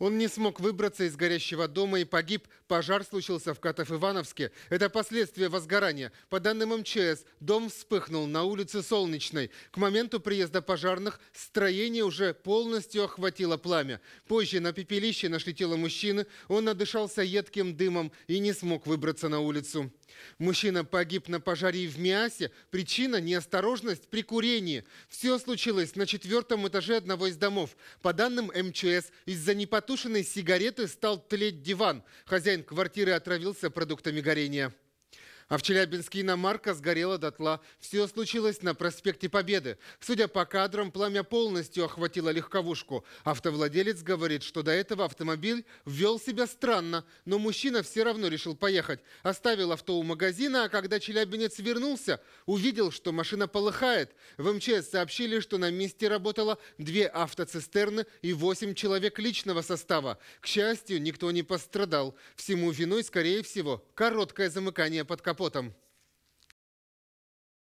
Он не смог выбраться из горящего дома и погиб. Пожар случился в Катов-Ивановске. Это последствия возгорания. По данным МЧС, дом вспыхнул на улице Солнечной. К моменту приезда пожарных строение уже полностью охватило пламя. Позже на пепелище нашли тело мужчины. Он надышался едким дымом и не смог выбраться на улицу. Мужчина погиб на пожаре в Миасе. Причина – неосторожность при курении. Все случилось на четвертом этаже одного из домов. По данным МЧС, из-за непотопления потушенной сигареты стал тлеть диван. Хозяин квартиры отравился продуктами горения. А в Челябинске иномарка сгорела дотла. Все случилось на проспекте Победы. Судя по кадрам, пламя полностью охватило легковушку. Автовладелец говорит, что до этого автомобиль вел себя странно, но мужчина все равно решил поехать. Оставил авто у магазина, а когда челябинец вернулся, увидел, что машина полыхает. В МЧС сообщили, что на месте работало две автоцистерны и восемь человек личного состава. К счастью, никто не пострадал. Всему виной, скорее всего, короткое замыкание под капотом потом –